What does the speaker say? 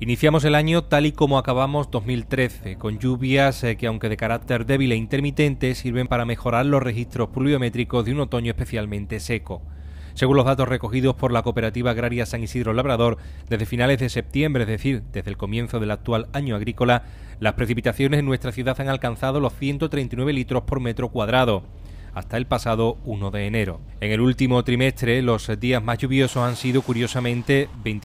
Iniciamos el año tal y como acabamos 2013, con lluvias eh, que aunque de carácter débil e intermitente sirven para mejorar los registros pluviométricos de un otoño especialmente seco. Según los datos recogidos por la Cooperativa Agraria San Isidro Labrador, desde finales de septiembre, es decir, desde el comienzo del actual año agrícola, las precipitaciones en nuestra ciudad han alcanzado los 139 litros por metro cuadrado hasta el pasado 1 de enero. En el último trimestre, los días más lluviosos han sido curiosamente 20